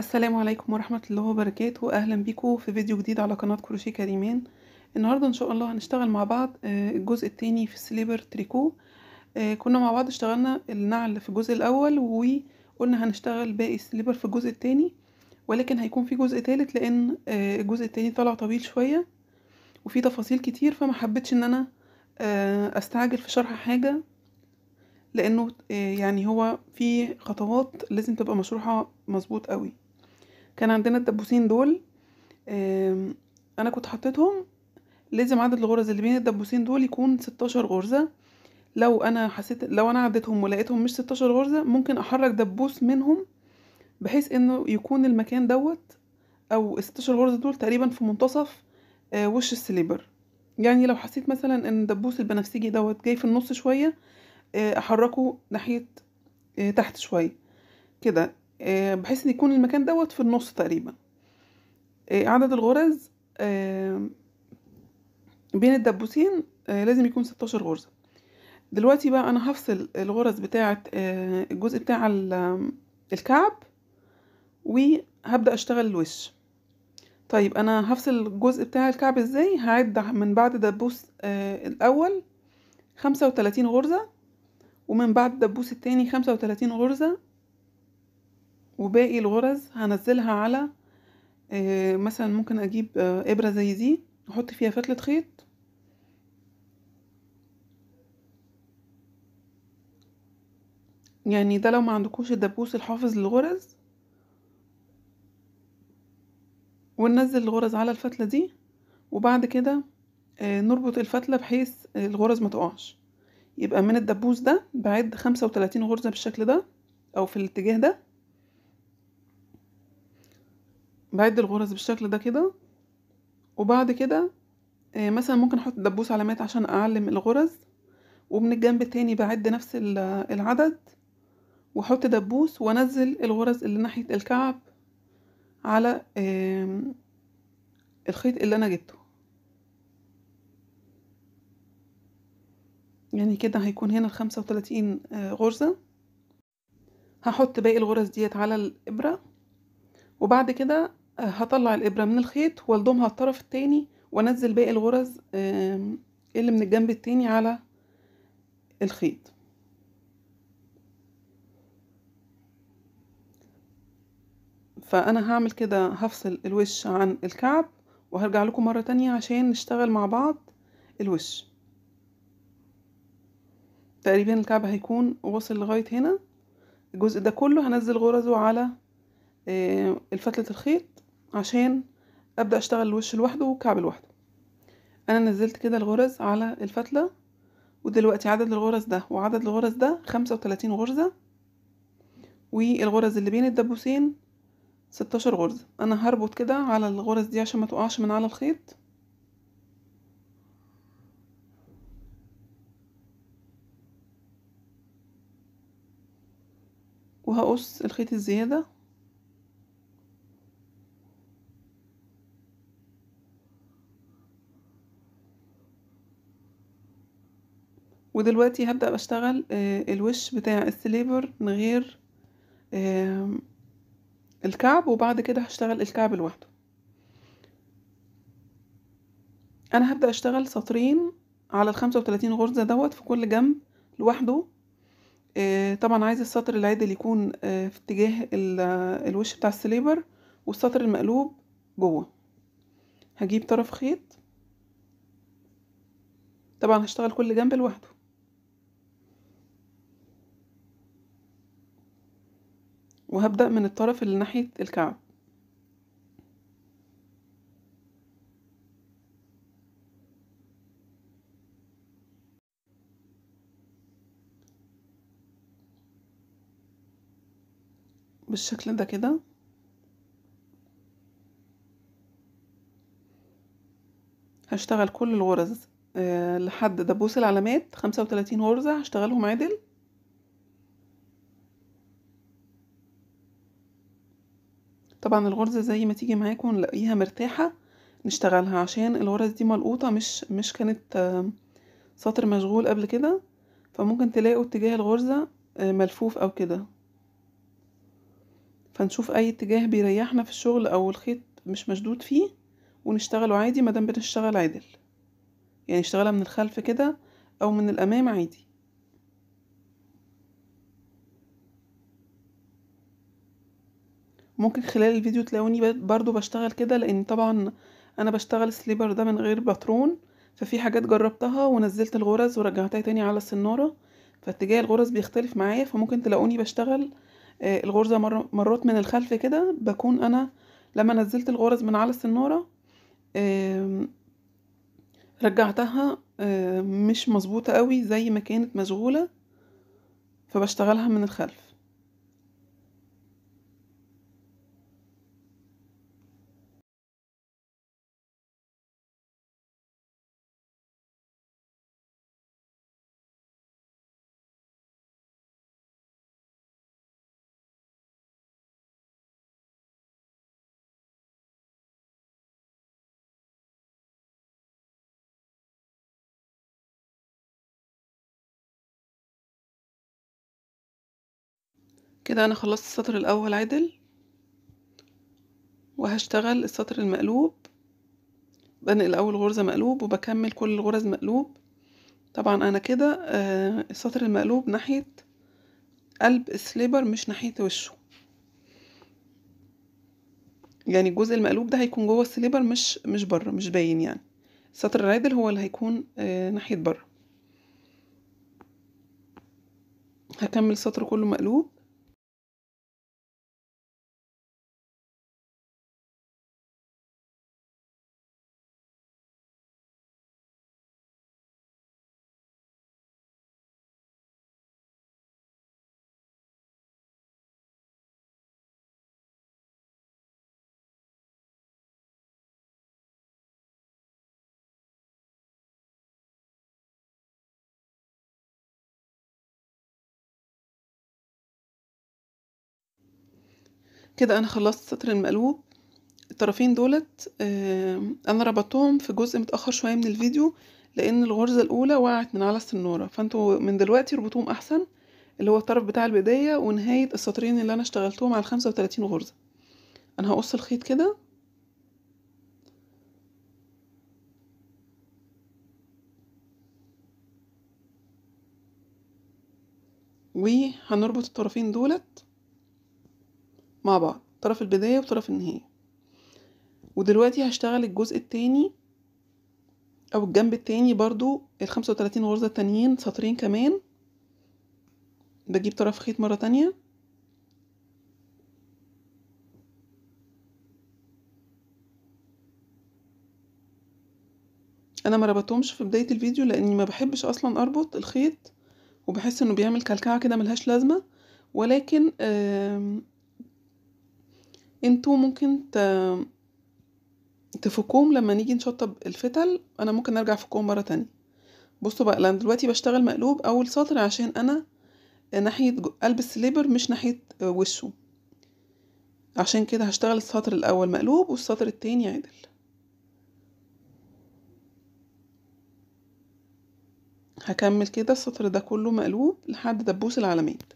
السلام عليكم ورحمة الله وبركاته أهلا بكم في فيديو جديد على قناة كروشيه كريمان النهاردة إن شاء الله هنشتغل مع بعض آه، الجزء التاني في السليبر تريكو آه، كنا مع بعض اشتغلنا النعل في الجزء الأول وقلنا هنشتغل باقي السليبر في الجزء التاني ولكن هيكون في جزء تالت لأن آه، الجزء التاني طلع طويل شوية وفي تفاصيل كتير فما حبيتش إن أنا أستعجل في شرح حاجة لأنه يعني هو في خطوات لازم تبقى مشروحة مظبوط قوي كان عندنا الدبوسين دول انا كنت حطيتهم لازم عدد الغرز اللي بين الدبوسين دول يكون ستاشر غرزة لو انا حسيت لو انا عديتهم ولقيتهم مش ستاشر غرزة ممكن احرك دبوس منهم بحيث انه يكون المكان دوت او 16 غرزة دول تقريبا في منتصف آه، وش السليبر يعني لو حسيت مثلا ان الدبوس البنفسجي دوت جاي في النص شوية آه، احركه ناحية آه، تحت شوية كده آه، بحيث ان يكون المكان دوت في النص تقريبا آه، عدد الغرز آه، بين الدبوسين لازم يكون 16 غرزة دلوقتي بقى انا هفصل الغرز بتاعة الجزء بتاع الكعب وهبدأ اشتغل الوش طيب انا هفصل الجزء بتاع الكعب ازاي هعد من بعد دبوس الاول خمسة وتلاتين غرزة ومن بعد الدبوس التاني خمسة وتلاتين غرزة وباقي الغرز هنزلها على آه، مثلا ممكن اجيب آه، ابرة زي دي احط فيها فتلة خيط يعني ده لو ما عندكوش الدبوس الحافظ للغرز وننزل الغرز على الفتلة دي وبعد كده آه، نربط الفتلة بحيث الغرز ما تقعش يبقى من الدبوس ده بعد خمسة وتلاتين غرزة بالشكل ده او في الاتجاه ده بعد الغرز بالشكل ده كده وبعد كده آه، مثلا ممكن احط دبوس علامات عشان اعلم الغرز ومن الجنب التاني بعد نفس العدد واحط دبوس وانزل الغرز اللي ناحية الكعب على الخيط اللي انا جبته يعني كده هيكون هنا الخمسة وتلاتين آه، غرزة هحط باقي الغرز ديت على الإبرة وبعد كده آه، هطلع الابره من الخيط والضمها الطرف التاني وانزل باقي الغرز اللي من الجنب التاني على الخيط فانا هعمل كده هفصل الوش عن الكعب وهرجع لكم مرة تانية عشان نشتغل مع بعض الوش تقريبا الكعب هيكون وصل لغاية هنا الجزء ده كله هنزل غرزه على آه، فتلة الخيط عشان ابدأ اشتغل الوش لوحده والكعب لوحده انا نزلت كده الغرز على الفتلة ودلوقتي عدد الغرز ده وعدد الغرز ده خمسة وتلاتين غرزة والغرز اللي بين الدبوسين ستاشر غرزة انا هربط كده على الغرز دي عشان ما تقعش من على الخيط وهقص الخيط الزيادة ودلوقتي هبدأ بشتغل آه، الوش بتاع السليبر من غير آه، الكعب وبعد كده هشتغل الكعب لوحده انا هبدأ اشتغل سطرين على الخمسة وتلاتين غرزة دوت في كل جنب لوحده آه، طبعا عايز السطر العدل يكون في اتجاه الوش بتاع السليبر والسطر المقلوب جوه هجيب طرف خيط طبعا هشتغل كل جنب لوحده وهبدأ من الطرف اللي ناحية الكعب بالشكل ده كده هشتغل كل الغرز آه لحد دبوس العلامات خمسة وتلاتين غرزة هشتغلهم عدل طبعا الغرزة زي ما تيجي معاكم نلاقيها مرتاحة نشتغلها عشان الغرز دي ملقوطة مش مش كانت آه، سطر مشغول قبل كده فممكن تلاقوا اتجاه الغرزة آه، ملفوف او كده فنشوف اي اتجاه بيريحنا في الشغل او الخيط مش مشدود فيه ونشتغله عادي مادام بنشتغل عدل يعني اشتغلها من الخلف كده او من الامام عادي ممكن خلال الفيديو تلاقوني برضو بشتغل كده لان طبعا انا بشتغل السليبر ده من غير باترون ففي حاجات جربتها ونزلت الغرز ورجعتها تاني على السنارة فاتجاه الغرز بيختلف معايا فممكن تلاقوني بشتغل آه، الغرزة مرات من الخلف كده بكون انا لما نزلت الغرز من على السنارة رجعتها آه، مش مظبوطة قوي زي ما كانت مشغولة فبشتغلها من الخلف كده انا خلصت السطر الاول عدل وهشتغل السطر المقلوب بنقل اول غرزة مقلوب وبكمل كل الغرز مقلوب طبعا انا كده آه، السطر المقلوب ناحية قلب السليبر مش ناحية وشه يعني الجزء المقلوب ده هيكون جوه السليبر مش مش بره مش باين يعني السطر العادل هو اللي هيكون آه، ناحية بره هكمل السطر كله مقلوب كده انا خلصت سطر المقلوب الطرفين دولت انا ربطتهم في جزء متأخر شوية من الفيديو لان الغرزة الاولى وقعت من على السنارة فانتوا من دلوقتي اربطوهم احسن اللي هو الطرف بتاع البداية ونهاية السطرين اللي انا اشتغلتهم على الخمسة وتلاتين غرزة انا هقص الخيط كده وهنربط الطرفين دولت مع بعض طرف البداية وطرف النهاية ودلوقتي هشتغل الجزء التاني أو الجنب التاني برضو الخمسة وتلاتين غرزة التانيين سطرين كمان بجيب طرف خيط مرة تانية انا ما ربطهمش في بدايه الفيديو لاني ما بحبش اصلا اربط الخيط وبحس انه بيعمل كلكعه كده ملهاش لازمه ولكن انتوا ممكن ت... تفكوهم لما نيجي نشطب الفتل انا ممكن ارجع افكوهم مرة تانية بصوا بقى لان دلوقتي بشتغل مقلوب اول سطر عشان انا ناحية قلب السليبر مش ناحية وشه عشان كده هشتغل السطر الاول مقلوب والسطر التاني عدل هكمل كده السطر ده كله مقلوب لحد دبوس العلامات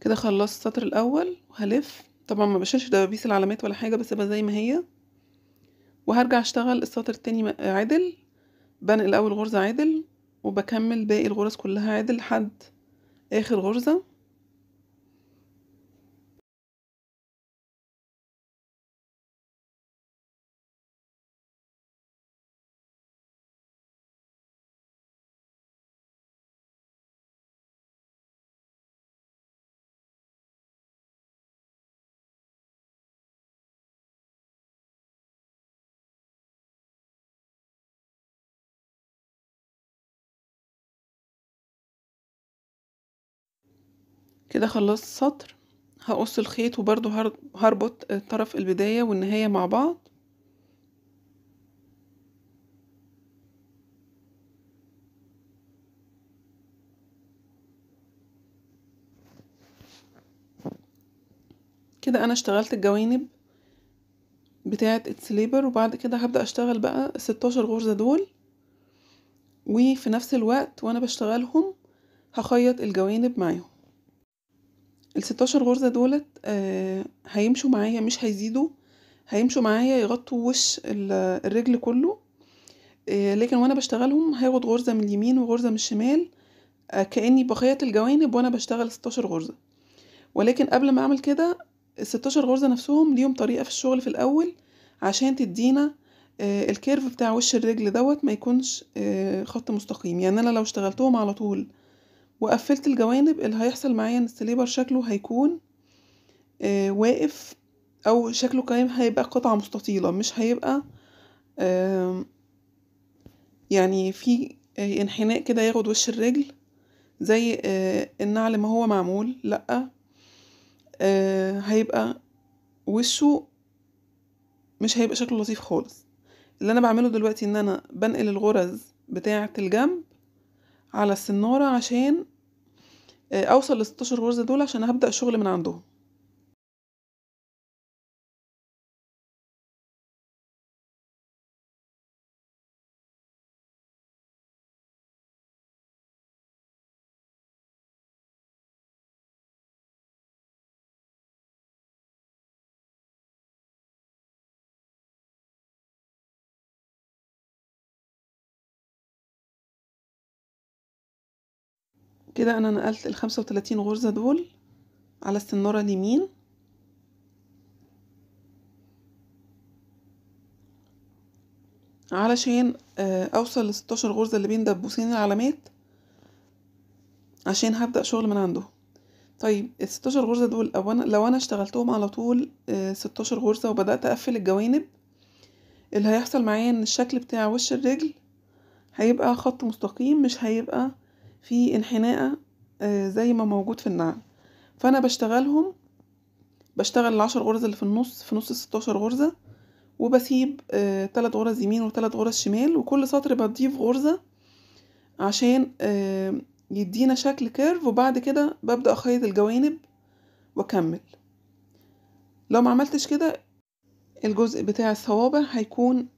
كده خلصت السطر الاول وهلف طبعا ما بشيلش دبابيس العلامات ولا حاجه بسيبها زي ما هي وهرجع اشتغل السطر التاني عدل بنقل اول غرزه عدل وبكمل باقي الغرز كلها عدل لحد اخر غرزه كده خلصت سطر هقص الخيط وبرده هربط طرف البداية والنهاية مع بعض كده انا اشتغلت الجوانب بتاعة السليبر وبعد كده هبدأ اشتغل بقى الستاشر غرزة دول وفي نفس الوقت وانا بشتغلهم هخيط الجوانب معاهم الستاشر غرزة دولت آه، هيمشوا معايا مش هيزيدوا هيمشوا معايا يغطوا وش الرجل كله آه، لكن وانا بشتغلهم هاخد غرزة من اليمين وغرزة من الشمال آه، كأني بخيط الجوانب وانا بشتغل ستاشر غرزة ولكن قبل ما اعمل كده الستاشر غرزة نفسهم ليهم طريقة في الشغل في الأول عشان تدينا الكيرف بتاع وش الرجل دوت ميكونش خط مستقيم يعني انا لو اشتغلتهم على طول وقفلت الجوانب اللي هيحصل معايا ان السليبر شكله هيكون آه، واقف او شكله كمان هيبقى قطعة مستطيلة مش هيبقى يعني في آه، انحناء كده ياخد وش الرجل زي آه، النعل ما هو معمول لأ هيبقى وشه مش هيبقى شكله لطيف خالص اللي انا بعمله دلوقتي ان انا بنقل الغرز بتاعة الجنب على السنارة عشان آه، اوصل لستاشر غرزة دول عشان هبدأ شغل من عندهم كده انا نقلت الخمسة وتلاتين غرزة دول على السنارة اليمين علشان آه، اوصل لستاشر غرزة اللي بين دبوسين العلامات عشان هبدأ شغل من عنده طيب الستاشر غرزة دول لو انا اشتغلتهم على طول آه، ستاشر غرزة وبدأت اقفل الجوانب اللي هيحصل معايا ان الشكل بتاع وش الرجل هيبقى خط مستقيم مش هيبقى في انحناءة آه، زي ما موجود في النعل فأنا بشتغلهم بشتغل العشر غرز اللي في النص في نص الستاشر غرزة وبسيب آه، تلات غرز يمين وتلات غرز شمال وكل سطر بضيف غرزة عشان آه، يدينا شكل كيرف وبعد كده ببدأ أخيط الجوانب وأكمل لو ما عملتش كده الجزء بتاع الصوابع هيكون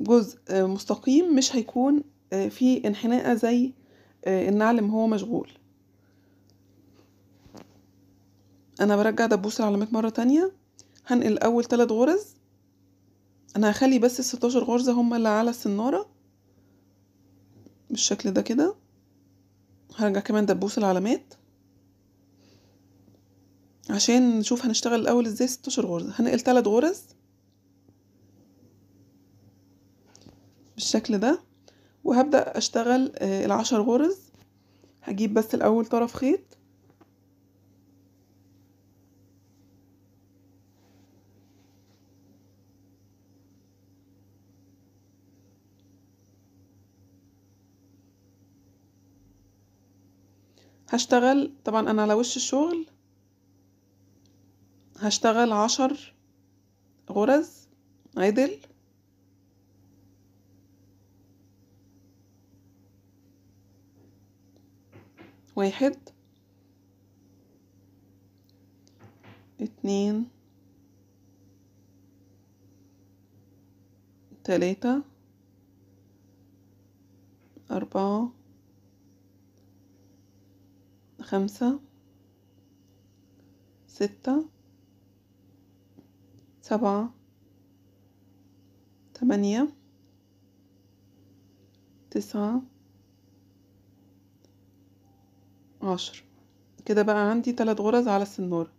جزء مستقيم مش هيكون آه، في انحناءة زي آه، النعل ما هو مشغول انا برجع دبوس العلامات مرة تانية هنقل اول تلات غرز انا هخلي بس الستاشر غرزة هما اللي على السنارة بالشكل ده كده هرجع كمان دبوس العلامات عشان نشوف هنشتغل الاول ازاي ستاشر غرزة هنقل تلات غرز بالشكل ده وهبدأ أشتغل آه، العشر غرز هجيب بس الأول طرف خيط هشتغل طبعا أنا على وش الشغل هشتغل عشر غرز عدل واحد اتنين تلاتة أربعة خمسة ستة سبعة تمانية تسعة عشر كده بقى عندي تلات غرز على السنارة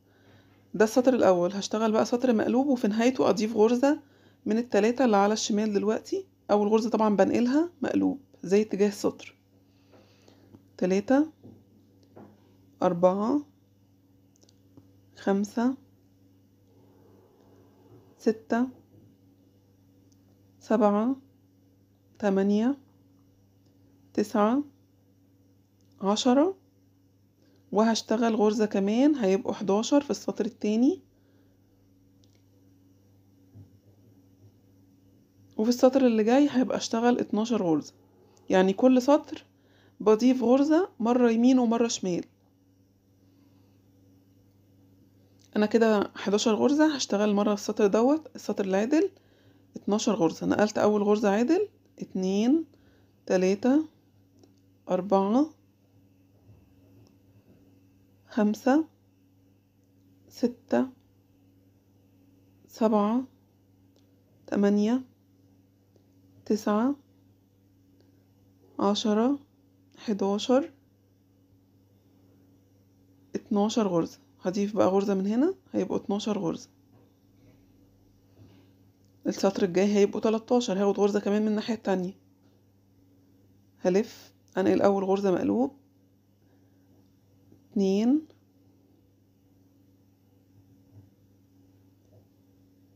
ده السطر الأول هشتغل بقى سطر مقلوب وفي نهايته أضيف غرزة من التلاتة اللي على الشمال دلوقتي أول غرزة طبعا بنقلها مقلوب زي اتجاه السطر تلاتة أربعة خمسة ستة سبعة تمانية تسعة عشرة وهشتغل غرزة كمان هيبقوا حداشر في السطر التاني وفي السطر اللي جاي هيبقى اشتغل اتناشر غرزة يعني كل سطر بضيف غرزة مرة يمين ومرة شمال انا كده حداشر غرزة هشتغل مرة السطر دوت السطر العدل اتناشر غرزة نقلت اول غرزة عدل اتنين تلاتة أربعة خمسة ستة سبعة تمانية تسعة عشرة حداشر اتناشر غرزة هضيف بقى غرزة من هنا هيبقوا اتناشر غرزة السطر الجاي هيبقوا تلتاشر هاخد غرزة كمان من الناحية التانية هلف انقل إيه اول غرزة مقلوب اتنين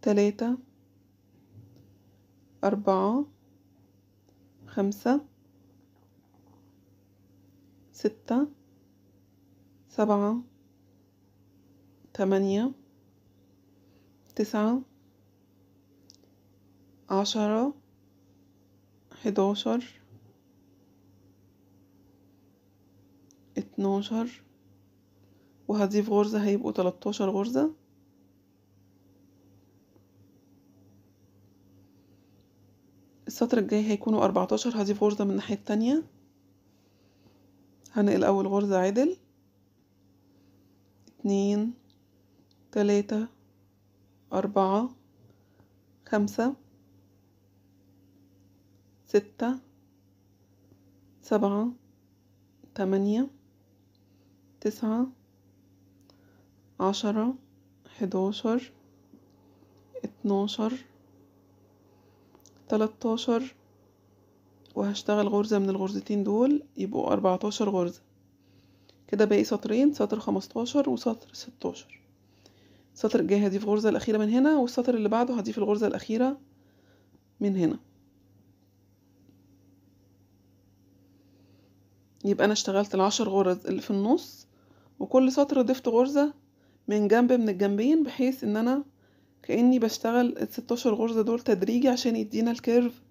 تلاتة أربعة خمسة ستة سبعة تمانية تسعة عشرة حداشر اتناشر وهضيف غرزة هيبقوا 13 غرزة السطر الجاي هيكونوا أربعتاشر هضيف غرزة من الناحية التانية هنقل أول غرزة عدل اتنين تلاتة أربعة خمسة ستة سبعة تمانية تسعة عشرة حداشر اتناشر تلاتاشر وهشتغل غرزة من الغرزتين دول يبقوا أربعتاشر غرزة كده باقي سطرين سطر خمستاشر وسطر ستاشر السطر الجاي هضيف غرزة الأخيرة من هنا والسطر اللي بعده هضيف الغرزة الأخيرة من هنا يبقى أنا اشتغلت العشر غرز اللي في النص وكل سطر ضفت غرزة من جنب من الجنبين بحيث ان انا كأني بشتغل الستاشر غرزة دول تدريجي عشان يدينا الكيرف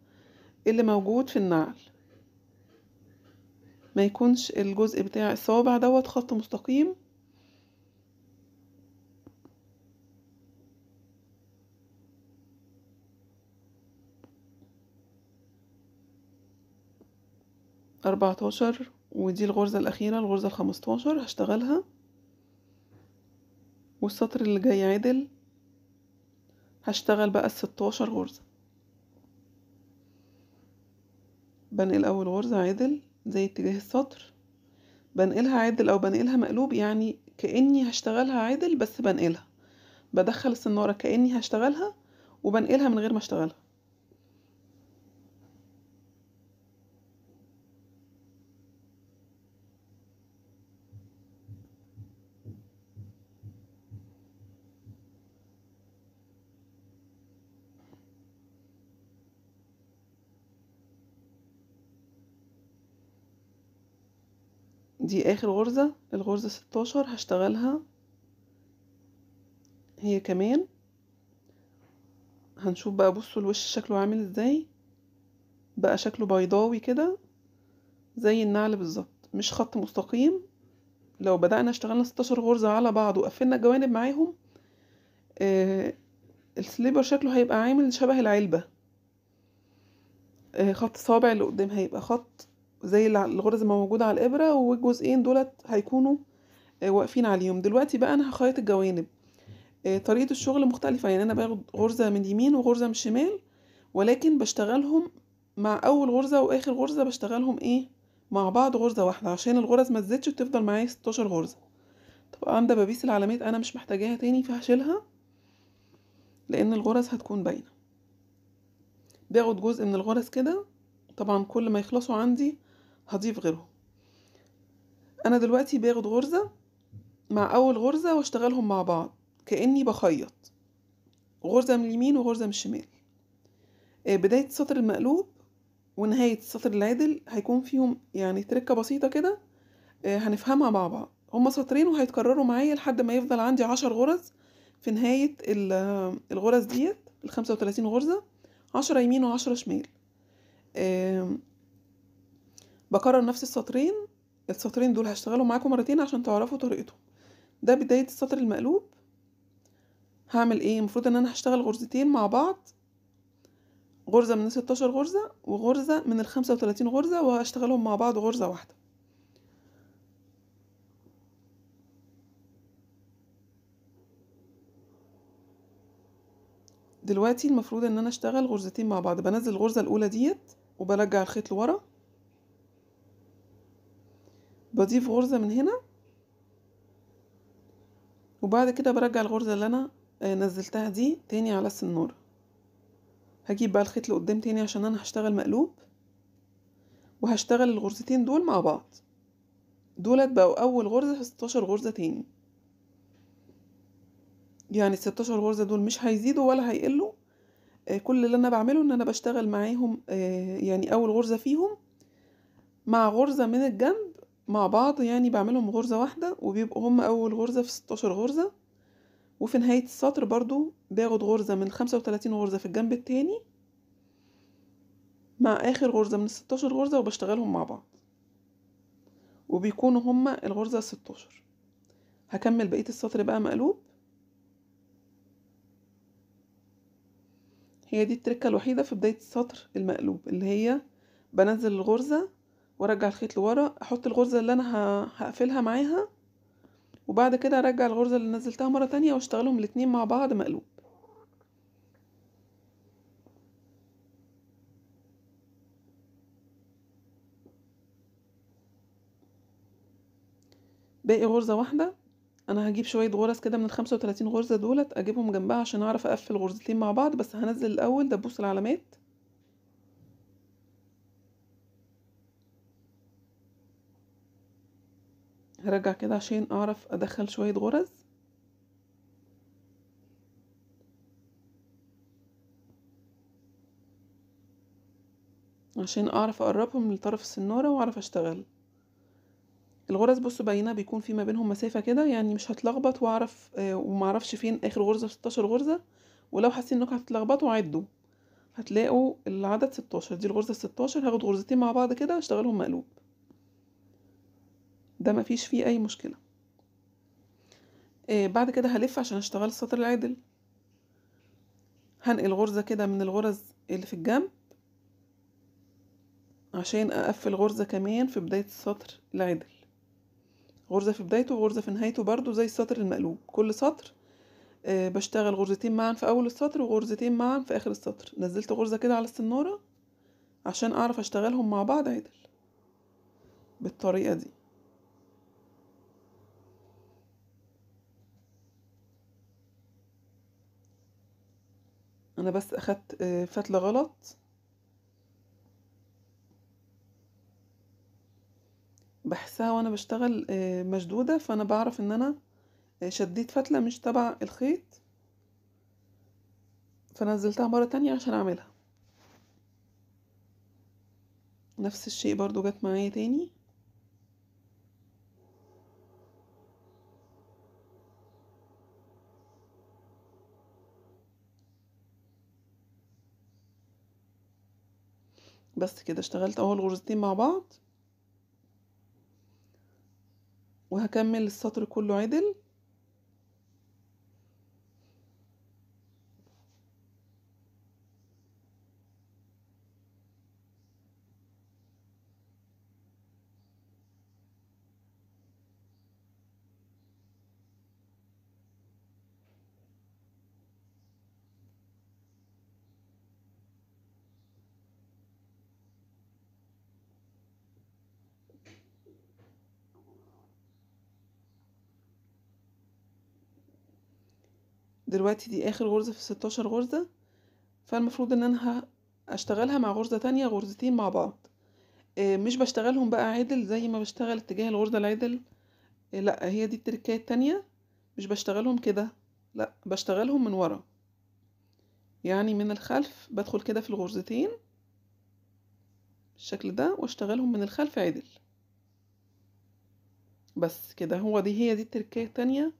اللي موجود في النعل ما يكونش الجزء بتاع الصوابع دوت خط مستقيم أربعتاشر ودي الغرزة الأخيرة الغرزة الخمستاشر هشتغلها والسطر اللي جاي عدل هشتغل بقى الستاشر غرزة بنقل أول غرزة عدل زي اتجاه السطر بنقلها عدل أو بنقلها مقلوب يعني كأني هشتغلها عدل بس بنقلها بدخل السنارة كأني هشتغلها وبنقلها من غير ما اشتغلها دي اخر غرزة الغرزة ستاشر هشتغلها هي كمان هنشوف بقى بصوا الوش شكله عامل ازاي بقى شكله بيضاوي كده زي النعل بالظبط مش خط مستقيم لو بدأنا اشتغلنا ستاشر غرزة على بعض وقفلنا الجوانب معاهم آه السليبر شكله هيبقى عامل شبه العلبة آه خط صابع اللي قدام هيبقى خط زي الغرز الموجودة موجودة على الإبرة والجزئين دولت هيكونوا آه، واقفين عليهم دلوقتي بقى أنا هخيط الجوانب آه، طريقة الشغل مختلفة يعني أنا باخد غرزة من اليمين وغرزة من الشمال ولكن بشتغلهم مع أول غرزة وآخر غرزة بشتغلهم إيه مع بعض غرزة واحدة عشان الغرز ما تزيدش وتفضل معايا ستاشر غرزة طبعا ده ببيس العلامات أنا مش محتاجاها تاني فهشيلها لأن الغرز هتكون باينة باخد جزء من الغرز كده طبعا كل ما يخلصوا عندي هضيف غيرهم انا دلوقتي باخد غرزة مع اول غرزة واشتغلهم مع بعض كأني بخيط غرزة من اليمين وغرزة من الشمال آه، بداية السطر المقلوب ونهاية السطر العادل هيكون فيهم يعني تركة بسيطة كده آه، هنفهمها مع بعض هما سطرين وهيتكرروا معايا لحد ما يفضل عندي عشر غرز في نهاية آه، الغرز ديت الخمسة وتلاتين غرزة عشرة يمين وعشرة شمال بكرر نفس السطرين السطرين دول هشتغلهم معاكم مرتين عشان تعرفوا طريقتهم ده بداية السطر المقلوب هعمل ايه المفروض ان انا هشتغل غرزتين مع بعض غرزة من الستاشر غرزة وغرزة من الخمسة وتلاتين غرزة وهشتغلهم مع بعض غرزة واحدة دلوقتي المفروض ان انا اشتغل غرزتين مع بعض بنزل الغرزة الاولى ديت وبرجع الخيط لورا بضيف غرزة من هنا وبعد كده برجع الغرزة اللي أنا آه، نزلتها دي تاني على السنارة هجيب بقى الخيط لقدام تاني عشان أنا هشتغل مقلوب وهشتغل الغرزتين دول مع بعض دولت بقوا أول غرزة في ستاشر غرزة تاني يعني الستاشر غرزة دول مش هيزيدوا ولا هيقلوا آه، كل اللي أنا بعمله إن أنا بشتغل معاهم آه، يعني أول غرزة فيهم مع غرزة من الجنب مع بعض يعني بعملهم غرزة واحدة وبيبقوا هما أول غرزة في ستاشر غرزة وفي نهاية السطر برضو باخد غرزة من الخمسة وتلاتين غرزة في الجنب التاني مع آخر غرزة من 16 غرزة وبشتغلهم مع بعض وبيكونوا هما الغرزة الستاشر هكمل بقية السطر بقى مقلوب هي دي التركة الوحيدة في بداية السطر المقلوب اللي هي بنزل الغرزة وارجع الخيط لورا احط الغرزة اللي انا هقفلها معاها وبعد كده ارجع الغرزة اللي نزلتها مرة تانية واشتغلهم الاتنين مع بعض مقلوب باقي غرزة واحدة انا هجيب شوية غرز كده من الخمسة وتلاتين غرزة دولت اجيبهم جنبها عشان اعرف اقفل غرزتين مع بعض بس هنزل الاول دبوس العلامات هرجع كده عشان اعرف ادخل شوية غرز عشان اعرف اقربهم لطرف السنارة واعرف اشتغل الغرز بصوا باينه بيكون في ما بينهم مسافه كده يعني مش هتلخبط واعرف آه، ومعرفش فين اخر غرزه 16 غرزه ولو حاسين انكم هتتلخبطوا عدوا هتلاقوا العدد 16 دي الغرزه 16 هاخد غرزتين مع بعض كده اشتغلهم مقلوب ده مفيش فيه اي مشكلة آه بعد كده هلف عشان اشتغل السطر العدل هنقل غرزة كده من الغرز اللي في الجنب عشان اقفل غرزة كمان في بداية السطر العدل غرزة في بدايته وغرزة في نهايته برضو زي السطر المقلوب كل سطر آه بشتغل غرزتين معا في اول السطر وغرزتين معا في اخر السطر نزلت غرزة كده على السنارة عشان اعرف اشتغلهم مع بعض عدل بالطريقة دي انا بس اخدت آه، فتله غلط بحسها وانا بشتغل آه، مشدوده فانا بعرف ان انا آه، شديت فتله مش تبع الخيط فنزلتها مره تانية عشان اعملها نفس الشيء برضو جت معايا تاني بس كده اشتغلت اول غرزتين مع بعض وهكمل السطر كله عدل دلوقتي دي اخر غرزة في ستاشر غرزة فالمفروض ان انا هشتغلها مع غرزة تانية غرزتين مع بعض آه، مش بشتغلهم بقى عدل زي ما بشتغل اتجاه الغرزة العدل آه، لا هي دي التركاية التانية مش بشتغلهم كده لا بشتغلهم من ورا يعني من الخلف بدخل كده في الغرزتين بالشكل ده واشتغلهم من الخلف عدل بس كده هو دي هي دي التركاية التانية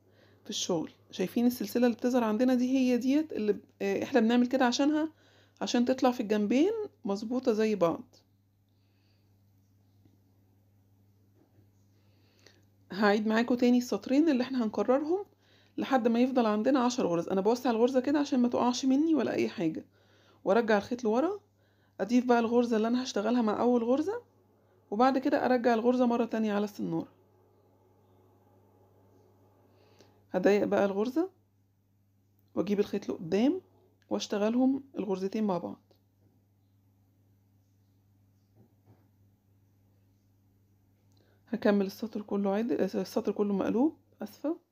في الشغل شايفين السلسلة اللي بتظهر عندنا دي هي ديت اللي آه، احنا بنعمل كده عشانها عشان تطلع في الجنبين مظبوطة زي بعض هعيد معاكم تاني السطرين اللي احنا هنكررهم لحد ما يفضل عندنا عشر غرز انا بوسع الغرزة كده عشان ما تقعش مني ولا اي حاجة وارجع الخيط لورا اضيف بقى الغرزة اللي انا هشتغلها مع اول غرزة وبعد كده ارجع الغرزة مرة تانية على السنارة هضيق بقى الغرزة واجيب الخيط لقدام واشتغلهم الغرزتين مع بعض هكمل السطر كله عدل السطر كله مقلوب اسفه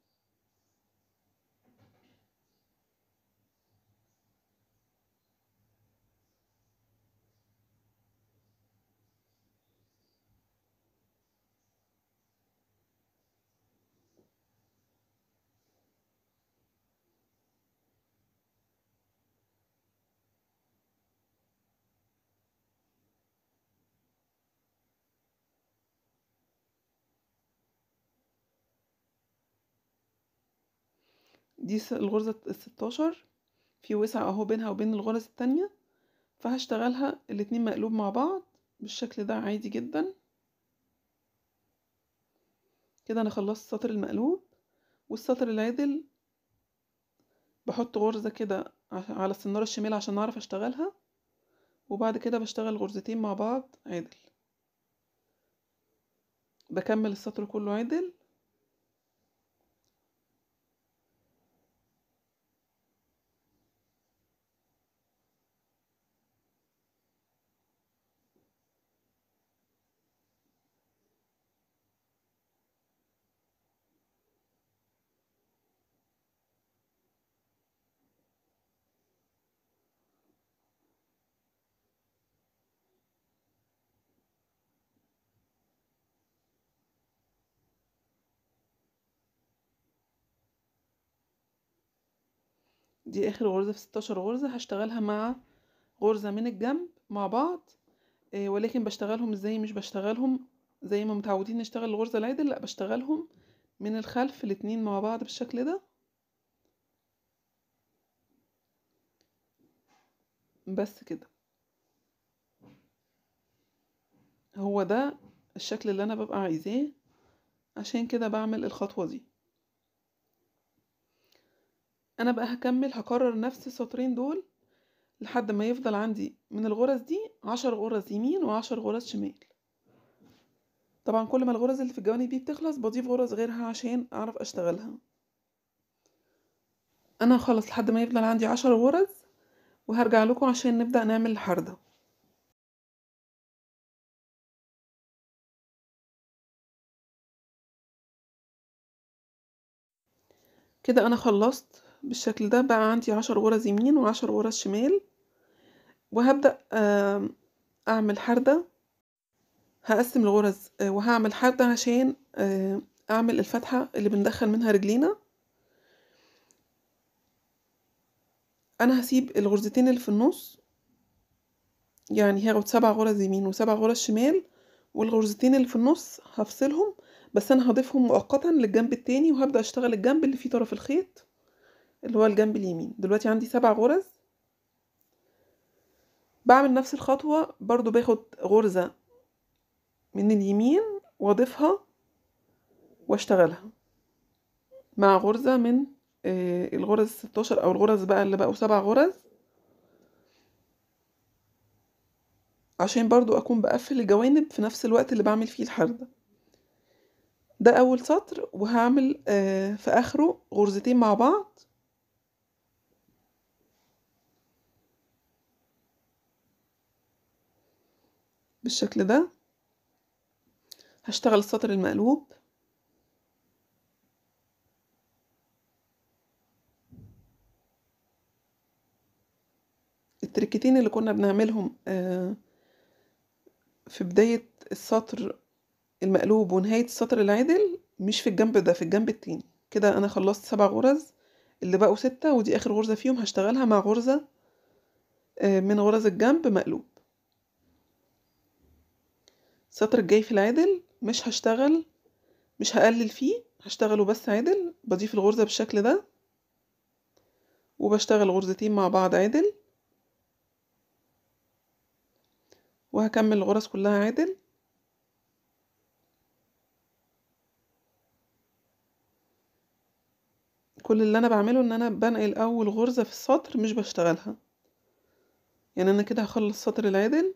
دي الغرزة الستاشر في وسع اهو بينها وبين الغرز التانية فهشتغلها الاتنين مقلوب مع بعض بالشكل ده عادي جدا كده انا خلصت السطر المقلوب والسطر العدل بحط غرزة كده على السنارة الشمال عشان اعرف اشتغلها وبعد كده بشتغل غرزتين مع بعض عدل بكمل السطر كله عدل دي اخر غرزة في 16 غرزة هشتغلها مع غرزة من الجنب مع بعض آه ولكن بشتغلهم ازاي مش بشتغلهم زي ما متعودين نشتغل الغرزة العدل لا بشتغلهم من الخلف الاتنين مع بعض بالشكل ده بس كده هو ده الشكل اللي انا ببقى عايزاه عشان كده بعمل الخطوة دي انا بقى هكمل هكرر نفس السطرين دول لحد ما يفضل عندي من الغرز دي عشر غرز يمين وعشر غرز شمال طبعا كل ما الغرز اللي في الجوانب دي بتخلص بضيف غرز غيرها عشان اعرف اشتغلها انا هخلص لحد ما يفضل عندي عشر غرز وهرجع لكم عشان نبدأ نعمل الحردة كده انا خلصت بالشكل ده بقى عندي عشر غرز يمين وعشر غرز شمال وهبدأ أعمل حردة هقسم الغرز آه، وهعمل حردة عشان آه، أعمل الفتحة اللي بندخل منها رجلينا أنا هسيب الغرزتين اللي في النص يعني هاخد سبع غرز يمين وسبع غرز شمال والغرزتين اللي في النص هفصلهم بس أنا هضيفهم مؤقتا للجنب التاني وهبدأ أشتغل الجنب اللي فيه طرف الخيط اللي هو الجنب اليمين دلوقتي عندي سبع غرز بعمل نفس الخطوة برضو باخد غرزة من اليمين واضيفها واشتغلها مع غرزة من آه، الغرز 16 او الغرز بقى اللي بقوا سبع غرز عشان برضو اكون بقفل الجوانب في نفس الوقت اللي بعمل فيه الحردة ده اول سطر وهعمل آه، في اخره غرزتين مع بعض بالشكل ده هشتغل السطر المقلوب التركتين اللي كنا بنعملهم آه، في بداية السطر المقلوب ونهاية السطر العدل مش في الجنب ده في الجنب التاني كده أنا خلصت سبع غرز اللي بقوا ستة ودي آخر غرزة فيهم هشتغلها مع غرزة آه، من غرز الجنب مقلوب السطر الجاي في العدل مش هشتغل مش هقلل فيه هشتغله بس عدل بضيف الغرزة بالشكل ده وبشتغل غرزتين مع بعض عدل وهكمل الغرز كلها عدل كل اللي انا بعمله ان انا بنقل اول غرزة في السطر مش بشتغلها يعني انا كده هخلص السطر العدل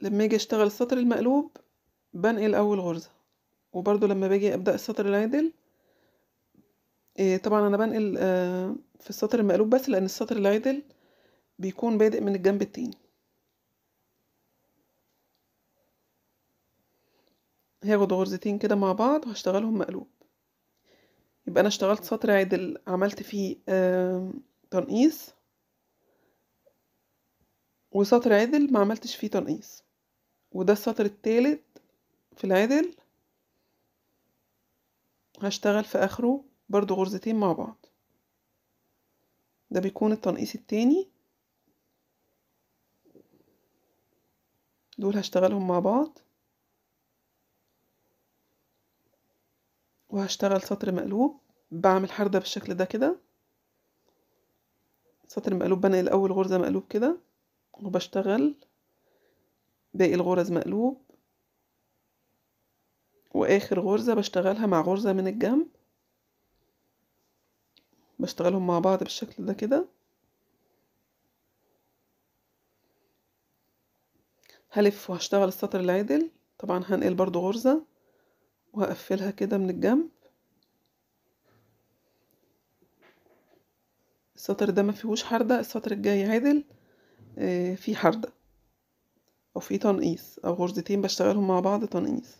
لما اجي اشتغل السطر المقلوب بنقل اول غرزة وبرضو لما باجي ابدأ السطر العادل إيه طبعا انا بنقل آه في السطر المقلوب بس لان السطر العادل بيكون بادئ من الجنب التاني هاخد غرزتين كده مع بعض وهشتغلهم مقلوب يبقى انا اشتغلت سطر عادل عملت فيه آه تنقيص وسطر عدل ما عملتش فيه تنقيص وده السطر التالت في العدل هشتغل في اخره برضو غرزتين مع بعض ده بيكون التنقيس التاني دول هشتغلهم مع بعض وهشتغل سطر مقلوب بعمل حردة بالشكل ده كده سطر مقلوب بنقل اول غرزة مقلوب كده وبشتغل باقي الغرز مقلوب واخر غرزة بشتغلها مع غرزة من الجنب بشتغلهم مع بعض بالشكل ده كده هلف وهشتغل السطر العدل طبعا هنقل برضو غرزة وهقفلها كده من الجنب السطر ده ما فيهوش حردة السطر الجاي عدل آه، فيه حردة أو في تنقيص أو غرزتين بشتغلهم مع بعض تنقيص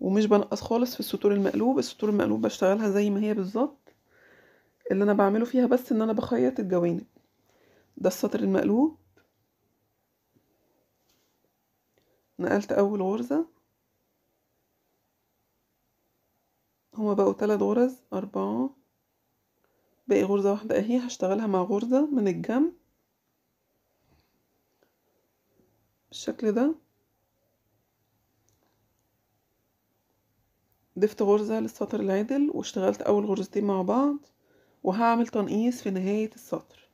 ومش بنقص خالص في السطور المقلوب السطور المقلوب بشتغلها زي ما هي بالظبط اللي أنا بعمله فيها بس إن أنا بخيط الجوانب ده السطر المقلوب نقلت أول غرزة هما بقوا تلات غرز أربعة باقي غرزة واحدة أهي هشتغلها مع غرزة من الجنب بالشكل ده ضفت غرزة للسطر العدل واشتغلت أول غرزتين مع بعض وهعمل تنقيص في نهاية السطر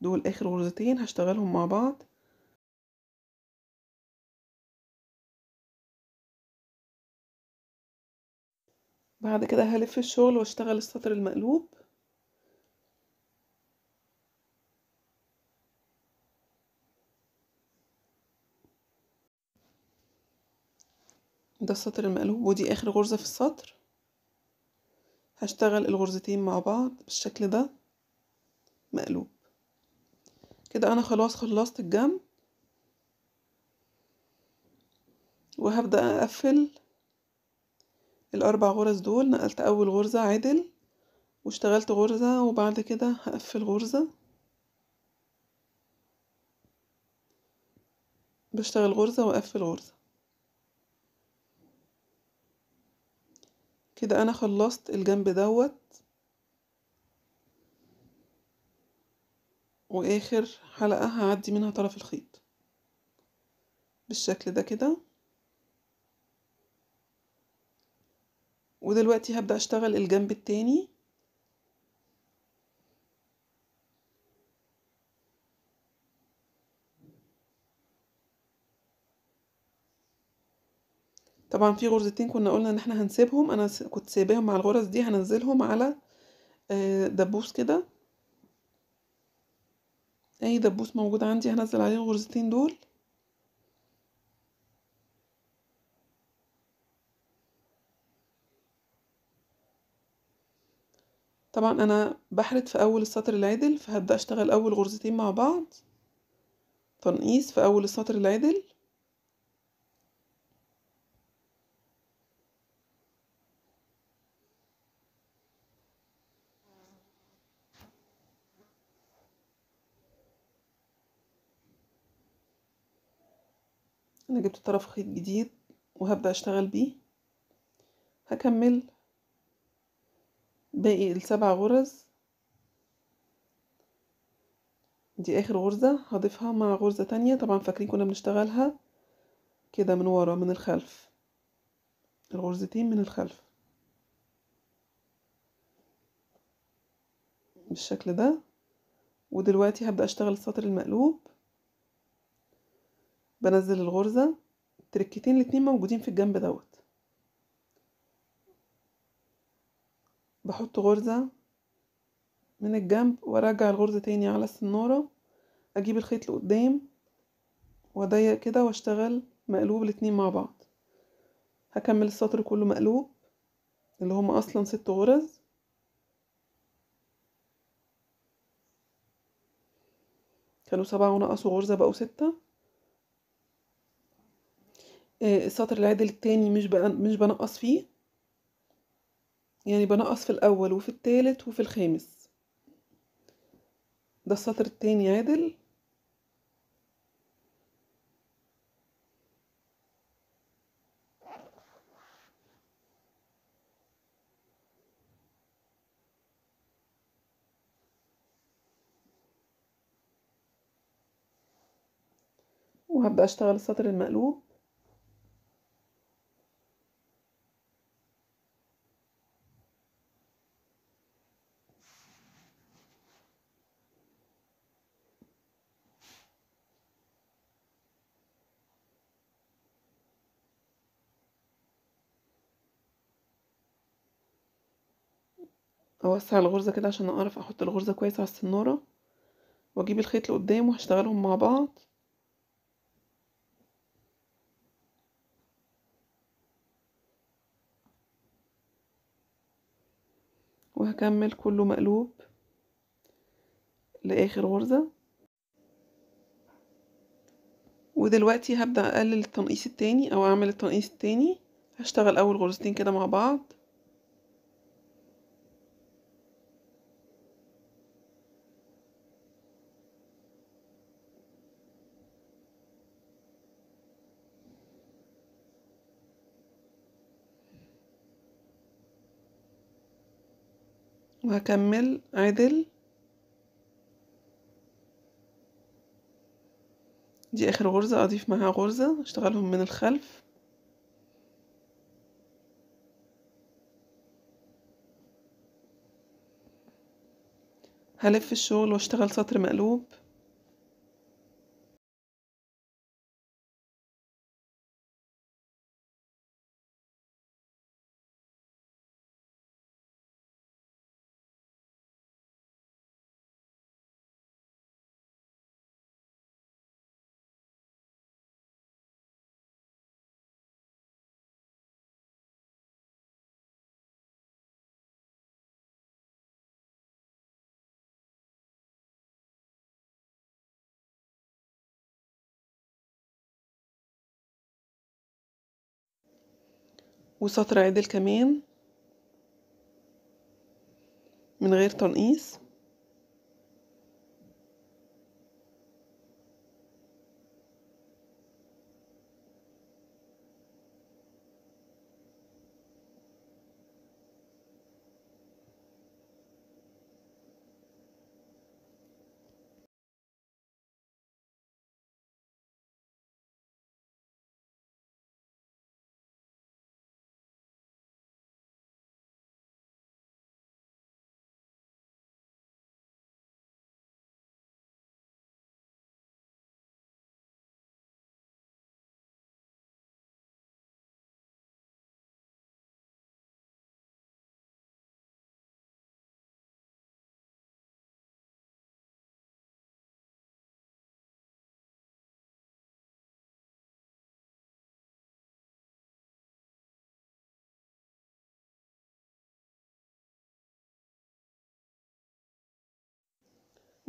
دول آخر غرزتين هشتغلهم مع بعض بعد كده هلف الشغل واشتغل السطر المقلوب ده السطر المقلوب ودي اخر غرزة في السطر هشتغل الغرزتين مع بعض بالشكل ده مقلوب كده انا خلاص خلصت الجنب وهبدأ اقفل الاربع غرز دول نقلت اول غرزة عدل واشتغلت غرزة وبعد كده هقفل غرزة بشتغل غرزة واقفل غرزة كده انا خلصت الجنب دوت واخر حلقة هعدي منها طرف الخيط بالشكل ده كده ودلوقتي هبدأ اشتغل الجنب التاني طبعا في غرزتين كنا قلنا ان احنا هنسيبهم انا كنت سايباهم مع الغرز دي هنزلهم على دبوس آه، كده اي دبوس موجود عندي هنزل عليه الغرزتين دول طبعا انا بحرد في اول السطر العدل فهبدأ اشتغل اول غرزتين مع بعض تنقيس في اول السطر العدل انا جبت طرف خيط جديد وهبدأ اشتغل بيه هكمل باقي السبع غرز دي اخر غرزة هضيفها مع غرزة تانية طبعا فاكرين كنا بنشتغلها كده من ورا من الخلف الغرزتين من الخلف بالشكل ده ودلوقتي هبدأ اشتغل السطر المقلوب بنزل الغرزة تركتين الاتنين موجودين في الجنب دوت بحط غرزة من الجنب وارجع الغرزة تاني على السنارة اجيب الخيط لقدام واضيق كده واشتغل مقلوب الاتنين مع بعض هكمل السطر كله مقلوب اللي هما اصلا ست غرز كانوا سبعة ونقصوا غرزة بقوا ستة السطر العدل التاني مش مش بنقص فيه يعني بنقص في الأول وفي الثالث وفي الخامس ده السطر التاني عدل وهبدأ أشتغل السطر المقلوب اوسع الغرزة كده عشان اعرف احط الغرزة كويس على السنارة واجيب الخيط لقدام وهشتغلهم مع بعض وهكمل كله مقلوب لاخر غرزة ودلوقتي هبدأ اقلل التنقيس التاني او اعمل التنقيس التاني هشتغل اول غرزتين كده مع بعض وهكمل عدل دي اخر غرزة اضيف معاها غرزة اشتغلهم من الخلف هلف الشغل واشتغل سطر مقلوب وسطر عدل كمان من غير تنقيص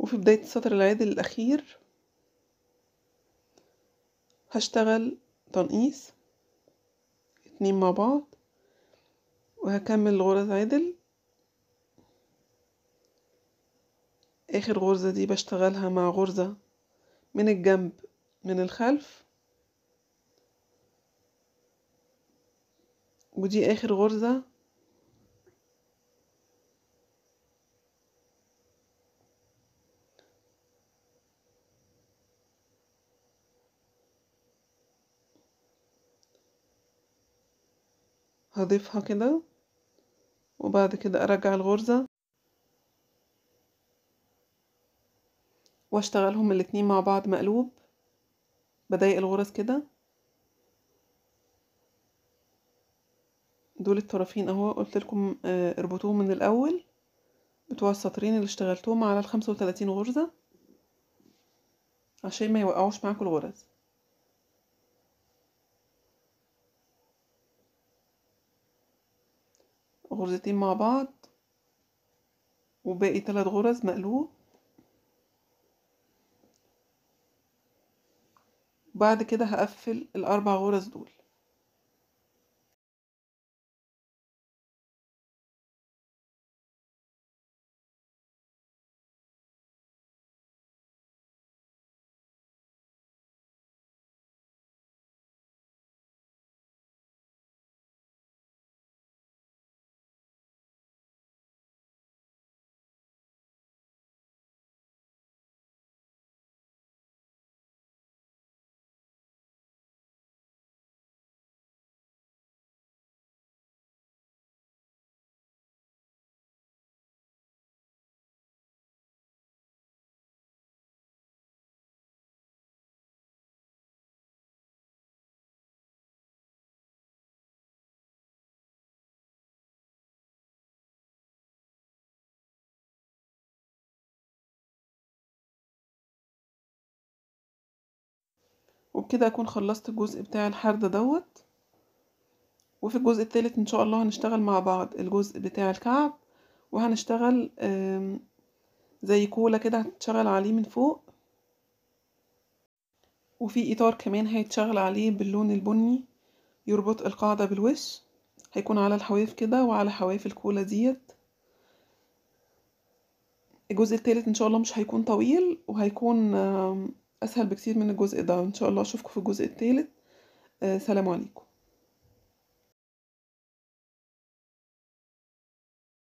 وفي بداية السطر العادي الأخير هشتغل تنقيس اتنين مع بعض وهكمل غرز عدل اخر غرزة دي بشتغلها مع غرزة من الجنب من الخلف ودي اخر غرزة هضيفها كده وبعد كده أرجع الغرزة واشتغلهم الاتنين مع بعض مقلوب بضايق الغرز كده دول الطرفين اهو قلت لكم آه، اربطوهم من الاول بتوع السطرين اللي اشتغلتهم على الخمسة وتلاتين غرزة عشان ما يوقعوش معاكم الغرز غرزتين مع بعض وباقي ثلاث غرز مقلوب بعد كده هقفل الأربع غرز دول وبكده اكون خلصت الجزء بتاع الحرد دوت وفي الجزء الثالث ان شاء الله هنشتغل مع بعض الجزء بتاع الكعب وهنشتغل زي كولا كده هتشغل عليه من فوق وفي اطار كمان هيتشغل عليه باللون البني يربط القاعدة بالوش هيكون على الحواف كده وعلى حواف الكولا ديت الجزء التالت ان شاء الله مش هيكون طويل وهيكون أسهل بكتير من الجزء ده إن شاء الله أشوفكم في الجزء الثالث آه، سلام عليكم